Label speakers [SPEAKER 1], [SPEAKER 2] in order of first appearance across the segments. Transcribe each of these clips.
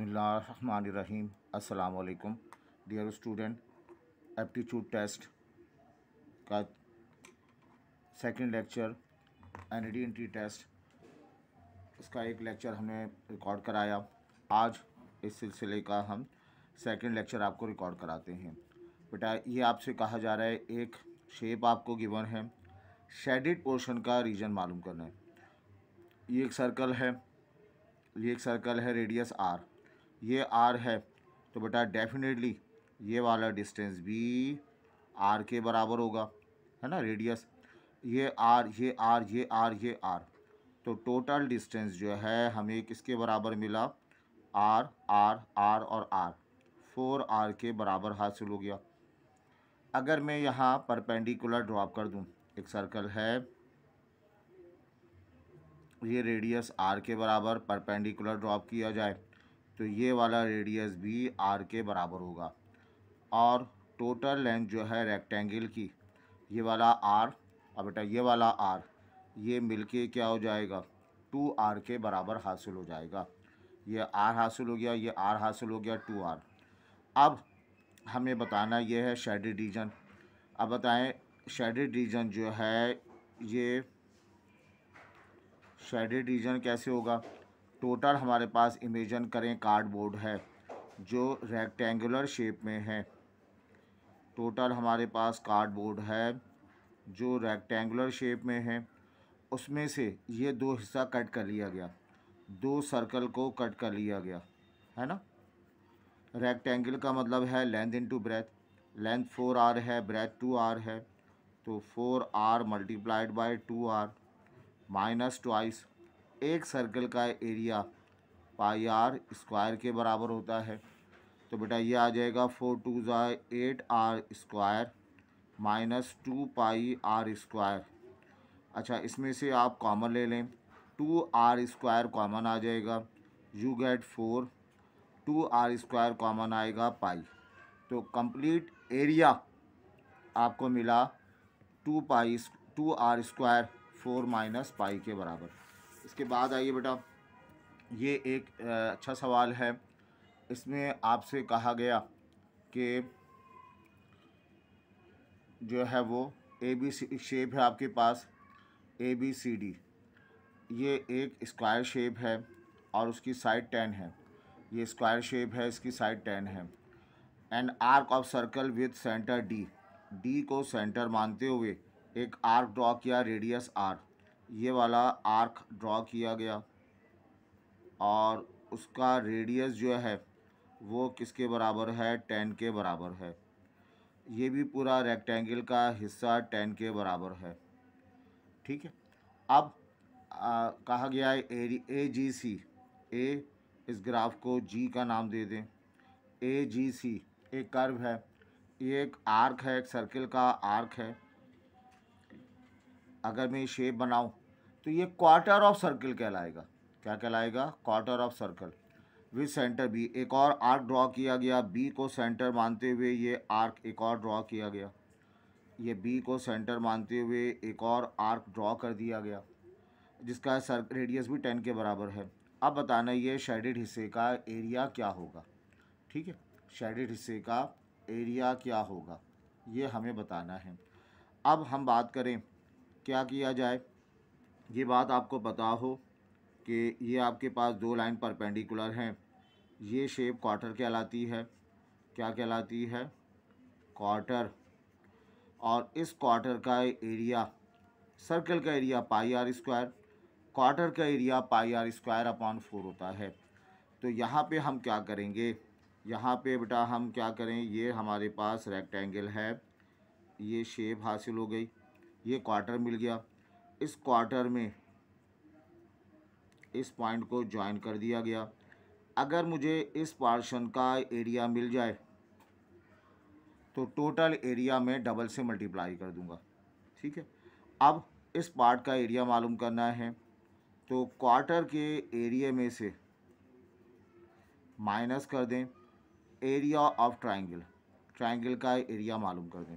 [SPEAKER 1] बसमीम् अल्लाम dear student aptitude test का second lecture N D entry test इसका एक लेक्चर हमने रिकॉर्ड कराया आज इस सिलसिले का हम सेकंड लेक्चर आपको रिकॉर्ड कराते हैं बेटा ये आपसे कहा जा रहा है एक शेप आपको गिवन है शेडिड पोर्शन का रीजन मालूम करना है ये एक सर्कल है ये एक सर्कल है रेडियस आर ये आर है तो बेटा डेफिनेटली ये वाला डिस्टेंस भी आर के बराबर होगा है ना रेडियस ये आर ये आर ये आर ये आर तो टोटल डिस्टेंस जो है हमें किसके बराबर मिला आर आर आर और आर फोर आर के बराबर हासिल हो गया अगर मैं यहाँ परपेंडिकुलर ड्रॉप कर दूँ एक सर्कल है ये रेडियस आर के बराबर परपेंडिकुलर ड्रॉप किया जाए तो ये वाला रेडियस भी आर के बराबर होगा और टोटल लेंथ जो है रेक्टेंगल की ये वाला आर और बेटा ये वाला आर ये मिलके क्या हो जाएगा टू आर के बराबर हासिल हो जाएगा ये आर हासिल हो गया ये आर हासिल हो गया टू आर अब हमें बताना ये है शेडिड रीजन अब बताएं शेडिड रीजन जो है ये शेडिड रीजन कैसे होगा टोटल हमारे पास इमेजन करें कार्डबोर्ड है जो रेक्टेंगुलर शेप में है टोटल हमारे पास कार्डबोर्ड है जो रेक्टेंगुलर शेप में है उसमें से ये दो हिस्सा कट कर लिया गया दो सर्कल को कट कर लिया गया है ना रेक्टेंगल का मतलब है length into breadth length four R है ब्रेथ टू आर है तो four R multiplied by two R minus twice एक सर्कल का एरिया पाई आर स्क्वायर के बराबर होता है तो बेटा ये आ जाएगा फोर टू ज़ा eight R square minus two pi R square अच्छा इसमें से आप कॉमन ले लें टू आर स्क्वायर कॉमन आ जाएगा you get four two R square common आएगा पाई तो कंप्लीट एरिया आपको मिला two pi two R square four minus pi के बराबर इसके बाद आइए बेटा ये एक अच्छा सवाल है इसमें आपसे कहा गया कि जो है वो ए बी सी शेप है आपके पास ए बी सी डी ये एक स्क्वायर शेप है और उसकी साइड टेन है ये स्क्वायर शेप है इसकी साइड टेन है and arc of circle with centre D D को सेंटर मानते हुए एक आर्क ड्रॉ किया रेडियस आर ये वाला आर्क ड्रॉ किया गया और उसका रेडियस जो है वो किसके बराबर है टेन के बराबर है ये भी पूरा रेक्टेंगल का हिस्सा टेन के बराबर है ठीक है अब आ, कहा गया है ए ए जी सी ए इस ग्राफ को जी का नाम दे दें ए जी सी एक कर्व है ये एक आर्क है एक सर्किल का आर्क है अगर मैं ये शेप बनाऊँ तो ये क्वार्टर ऑफ सर्कल कहलाएगा क्या कहलाएगा quarter of circle with centre B एक और आर्क ड्रॉ किया गया बी को सेंटर मानते हुए ये आर्क एक और ड्रॉ किया गया ये बी को सेंटर मानते हुए एक और आर्क ड्रॉ कर दिया गया जिसका सर रेडियस भी टेन के बराबर है अब बताना ये शेडिड हिस्से का एरिया क्या होगा ठीक है शेडिड हिस्से का एरिया क्या होगा ये हमें बताना है अब हम बात करें क्या किया जाए ये बात आपको पता हो कि ये आपके पास दो लाइन परपेंडिकुलर हैं ये शेप क्वार्टर कहलाती है क्या कहलाती है क्वार्टर और इस क्वार्टर का एरिया सर्कल का area pi R square quarter का area pi R square upon four होता है तो यहाँ पे हम क्या करेंगे यहाँ पे बेटा हम क्या करें ये हमारे पास रेक्टेंगल है ये शेप हासिल हो गई ये क्वार्टर मिल गया इस क्वार्टर में इस पॉइंट को ज्वाइन कर दिया गया अगर मुझे इस पार्शन का एरिया मिल जाए तो टोटल एरिया में डबल से मल्टीप्लाई कर दूंगा ठीक है अब इस पार्ट का एरिया मालूम करना है तो क्वार्टर के एरिया में से माइनस कर दें एरिया ऑफ ट्रायंगल ट्रायंगल का एरिया मालूम कर दें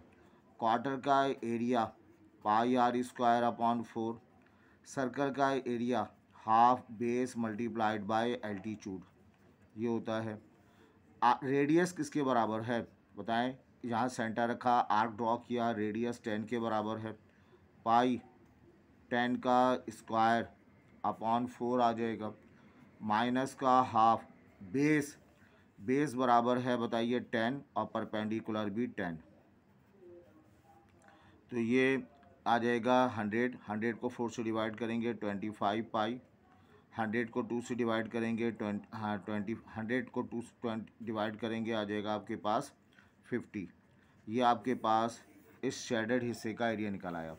[SPEAKER 1] क्वार्टर का area pi R square upon four circle का area half base multiplied by altitude ये होता है रेडियस किसके बराबर है बताएं यहाँ सेंटर रखा आर्क ड्रॉ किया रेडियस टेन के बराबर है पाई टेन का स्क्वायर अपॉन फोर आ जाएगा माइनस का हाफ बेस बेस बराबर है बताइए टेन और परपेंडिकुलर भी टेन तो ये आ जाएगा हंड्रेड हंड्रेड को फोर से डिवाइड करेंगे ट्वेंटी फाइव पाई हंड्रेड को टू से डिवाइड करेंगे ट्वेंटी हाँ ट्वेंटी हंड्रेड को टू ट्वेंटी डिवाइड करेंगे आ जाएगा आपके पास फिफ्टी ये आपके पास इस शेडेड हिस्से का एरिया निकल आया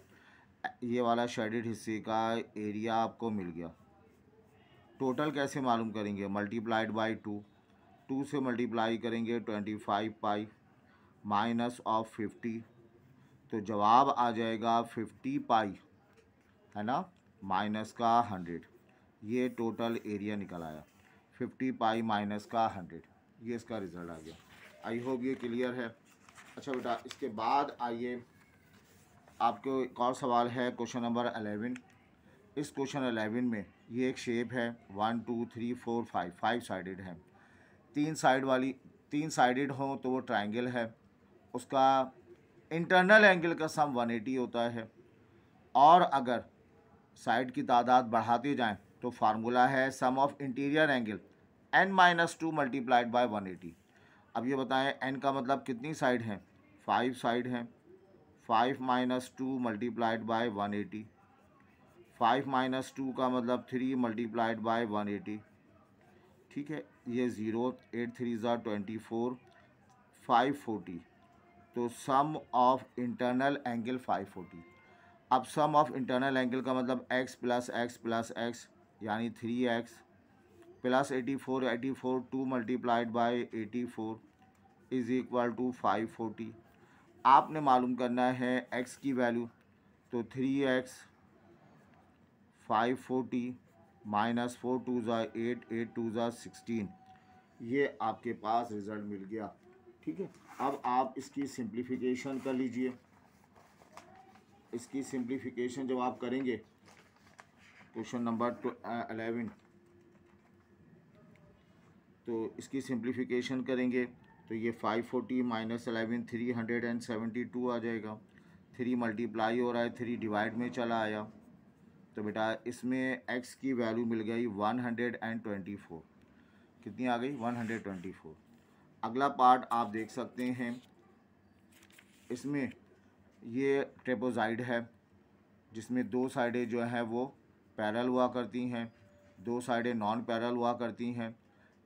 [SPEAKER 1] ये वाला शेडेड हिस्से का एरिया आपको मिल गया टोटल कैसे मालूम करेंगे मल्टीप्लाइड बाई टू टू से मल्टीप्लाई करेंगे twenty five pi minus of fifty तो जवाब आ जाएगा फिफ्टी पाई है ना माइनस का हंड्रेड ये टोटल एरिया निकल आया फिफ्टी पाई माइनस का हंड्रेड ये इसका रिज़ल्ट आ गया आई होप ये क्लियर है अच्छा बेटा इसके बाद आइए आपको एक और सवाल है क्वेश्चन नंबर अलेवन इस क्वेश्चन अलेवन में ये एक शेप है one two three four five five sided है तीन साइड वाली तीन साइडेड हो तो वो ट्राइंगल है उसका इंटरनल एंगल का सम 180 होता है और अगर साइड की तादाद बढ़ाते जाएं तो फार्मूला है sum of interior angle N minus two multiplied by one eighty अब ये बताएं एन का मतलब कितनी साइड हैं फाइव साइड हैं five minus two multiplied by one eighty five minus two का मतलब three multiplied by one eighty ठीक है ये ज़ीरो एट थ्री ज़ा ट्वेंटी फोर फाइव फोर्टी तो सम ऑफ इंटरनल एंगल 540 अब सम ऑफ इंटरनल एंगल का मतलब x plus x plus x यानी three x plus eighty four eighty four two multiplied by eighty four is equal to five forty आपने मालूम करना है x की वैल्यू तो three x five forty minus four two ज़ा eight eight two ज़ा sixteen ये आपके पास रिज़ल्ट मिल गया ठीक है अब आप इसकी सिंप्लीफिकेशन कर लीजिए इसकी सिंप्लीफिकेशन जब आप करेंगे क्वेश्चन नंबर अलेवन तो इसकी सिंप्लीफिकेशन करेंगे तो ये five forty minus eleven three hundred and seventy two आ जाएगा थ्री मल्टीप्लाई हो रहा है थ्री डिवाइड में चला आया तो बेटा इसमें एक्स की वैल्यू मिल गई one hundred and twenty four कितनी आ गई वन हंड्रेड ट्वेंटी फोर अगला पार्ट आप देख सकते हैं इसमें ये ट्रेपोजाइड है जिसमें दो साइडें जो है वो पैरल हुआ करती हैं दो साइडें नॉन पैरल हुआ करती हैं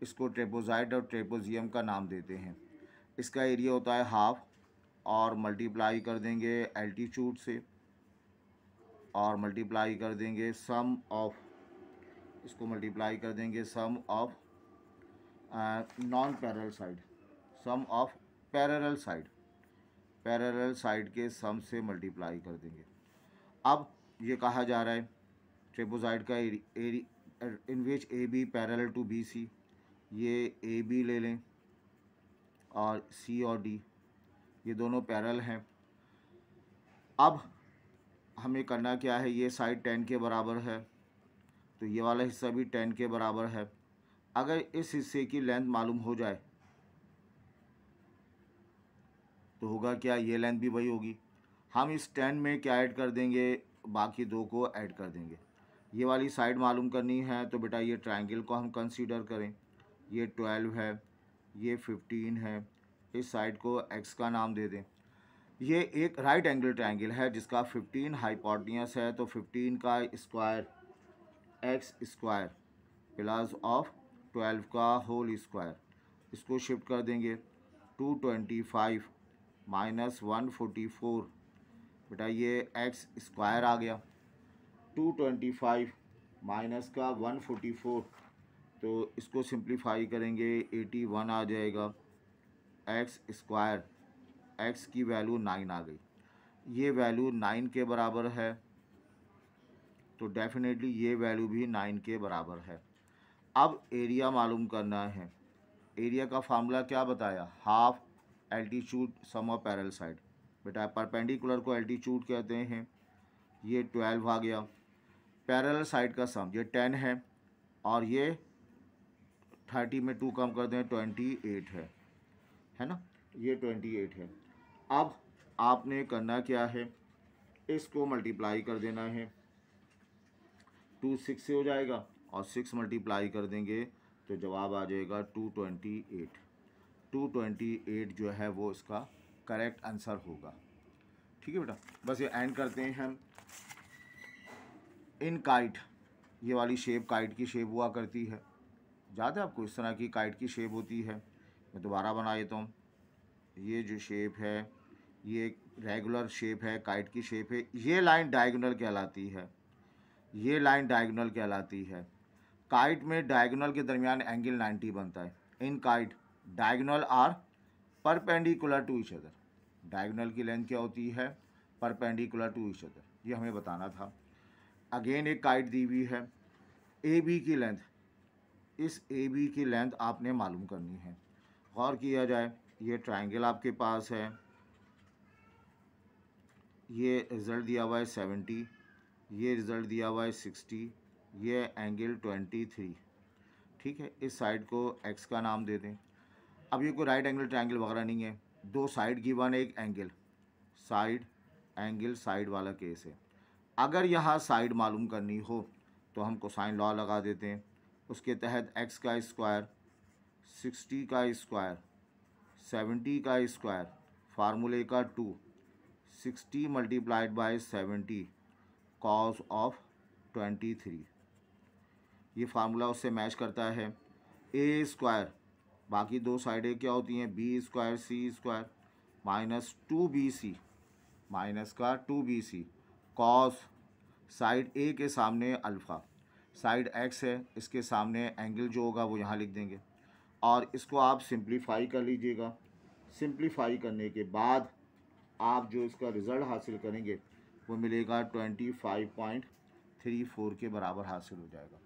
[SPEAKER 1] इसको ट्रेपोजाइड और ट्रेपोजियम का नाम देते हैं इसका एरिया होता है हाफ और मल्टीप्लाई कर देंगे एल्टीट्यूड से और मल्टीप्लाई कर देंगे सम ऑफ इसको मल्टीप्लाई कर देंगे sum of non parallel side sum of parallel side parallel side के सम से मल्टीप्लाई कर देंगे अब ये कहा जा रहा है ट्रिपोजाइड का in which A B parallel to B C ये ए बी ले लें और सी और डी ये दोनों पैरल हैं अब हमें करना क्या है ये साइड टेन के बराबर है तो ये वाला हिस्सा भी टेन के बराबर है अगर इस हिस्से की लेंथ मालूम हो जाए तो होगा क्या ये लेंथ भी वही होगी हम इस टेन में क्या ऐड कर देंगे बाकी दो को ऐड कर देंगे ये वाली साइड मालूम करनी है तो बेटा ये ट्रायंगल को हम कंसीडर करें ये ट्वेल्व है ये फिफ्टीन है इस साइड को एक्स का नाम दे दें ये एक राइट एंगल ट्रायंगल है जिसका फिफ्टीन हाइपोटनियस है तो फिफ्टीन का square x square plus of twelve का होल स्क्वायर इसको शिफ्ट कर देंगे two twenty five minus one forty four बेटा ये एक्स स्क्वायर आ गया टू ट्वेंटी फाइव माइनस का वन फोर्टी फोर तो इसको सिंप्लीफाई करेंगे एटी वन आ जाएगा एक्स स्क्वायर एक्स की वैल्यू नाइन आ गई ये वैल्यू नाइन के बराबर है तो डेफिनेटली ये वैल्यू भी नाइन के बराबर है अब एरिया मालूम करना है एरिया का फार्मूला क्या बताया half altitude sum of parallel side बेटा परपेंडिकुलर को एल्टीट्यूड कहते हैं ये ट्वेल्व आ गया पैरल साइड का सम ये टेन है और ये थर्टी में टू कम कर दें ट्वेंटी एट है है ना ये ट्वेंटी एट है अब आपने करना क्या है इसको मल्टीप्लाई कर देना है टू सिक्स से हो जाएगा और सिक्स मल्टीप्लाई कर देंगे तो जवाब आ जाएगा two twenty eight two twenty eight जो है वो इसका करेक्ट आंसर होगा ठीक है बेटा बस ये एंड करते हैं हम इन काइट ये वाली शेप काइट की शेप हुआ करती है याद है आपको इस तरह की काइट की शेप होती है मैं दोबारा बना देता हूँ ये जो शेप है ये एक रेगुलर शेप है काइट की शेप है ये लाइन डायगोनल कहलाती है ये लाइन डायगोनल कहलाती है काइट में डायगोनल के दरमियान एंगल 90 बनता है in kite diagonal are perpendicular to each other diagonal की लेंथ क्या होती है परपेंडिकुलर टू इच अदर ये हमें बताना था अगेन एक काइट दी हुई है ए बी की लेंथ इस ए बी की लेंथ आपने मालूम करनी है गौर किया जाए ये ट्रायंगल आपके पास है ये रिज़ल्ट दिया हुआ है सेवेंटी ये रिज़ल्ट दिया हुआ है सिक्सटी ये एंगल ट्वेंटी थ्री ठीक है इस साइड को एक्स का नाम दे दें अब ये कोई राइट एंगल ट्रायंगल वगैरह नहीं है दो साइड की वन एक एंगल साइड एंगल साइड वाला केस है अगर यहाँ साइड मालूम करनी हो तो हम कोसाइन लॉ लगा देते हैं उसके तहत एक्स का स्क्वायर सिक्सटी का स्क्वायर सेवेंटी का स्क्वायर फार्मूले का two sixty multiplied by seventy cos of twenty three ये फार्मूला उससे मैच करता है ए स्क्वायर बाकी दो साइडें क्या होती हैं B square C square minus two B C minus का two B C cos side A के सामने अल्फ़ा साइड एक्स है इसके सामने एंगल जो होगा वो यहाँ लिख देंगे और इसको आप सिंप्लीफाई कर लीजिएगा सिंप्लीफाई करने के बाद आप जो इसका रिज़ल्ट हासिल करेंगे वो मिलेगा twenty five point three four के बराबर हासिल हो जाएगा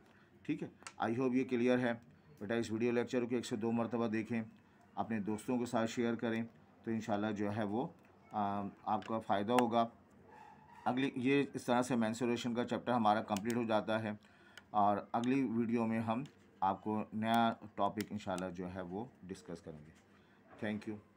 [SPEAKER 1] ठीक है आई होप ये क्लियर है बेटा इस वीडियो लेक्चर को एक से दो मरतबा देखें अपने दोस्तों के साथ शेयर करें तो इन जो है वो आ, आपका फ़ायदा होगा अगली ये इस तरह से मैंसोरेशन का चैप्टर हमारा कंप्लीट हो जाता है और अगली वीडियो में हम आपको नया टॉपिक इन जो है वो डिस्कस करेंगे थैंक यू